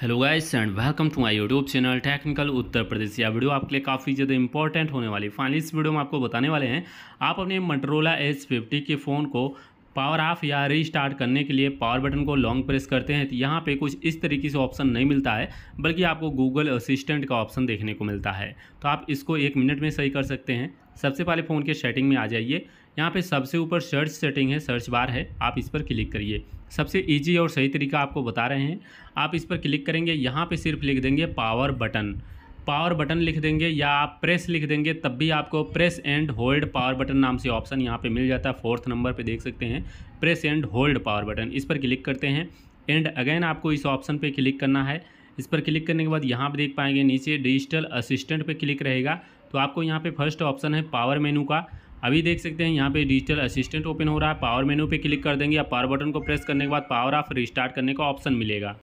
hello guys and welcome to my YouTube channel technical Uttar Pradesh यह video आपके लिए काफ़ी ज़्यादा इंपॉर्टेंट होने वाली फाइनली इस वीडियो में आपको बताने वाले हैं आप अपने मटरोला एस फिफ्टी के फ़ोन को पावर ऑफ या रीस्टार्ट करने के लिए पावर बटन को लॉन्ग प्रेस करते हैं तो यहाँ पे कुछ इस तरीके से ऑप्शन नहीं मिलता है बल्कि आपको गूगल असिस्टेंट का ऑप्शन देखने को मिलता है तो आप इसको एक मिनट में सही कर सकते हैं सबसे पहले फ़ोन के सेटिंग में आ जाइए यहाँ पे सबसे ऊपर सर्च सेटिंग है सर्च बार है आप इस पर क्लिक करिए सबसे ईजी और सही तरीका आपको बता रहे हैं आप इस पर क्लिक करेंगे यहाँ पर सिर्फ लिख देंगे पावर बटन पावर बटन लिख देंगे या आप प्रेस लिख देंगे तब भी आपको press and hold power button नाम से ऑप्शन यहाँ पे मिल जाता है फोर्थ नंबर पे देख सकते हैं press and hold power button इस पर क्लिक करते हैं एंड अगेन आपको इस ऑप्शन पे क्लिक करना है इस पर क्लिक करने के बाद यहाँ पर देख पाएंगे नीचे डिजिटल असिस्टेंट पर क्लिक रहेगा तो आपको यहाँ पर फर्स्ट ऑप्शन है पावर मेनू का अभी देख सकते हैं यहाँ पे डिजिटल असिस्टेंट ओपन हो रहा है पावर मेनू पे क्लिक कर देंगे या पावर बटन को प्रेस करने के बाद पावर ऑफ रिस्टार्ट करने का ऑप्शन मिलेगा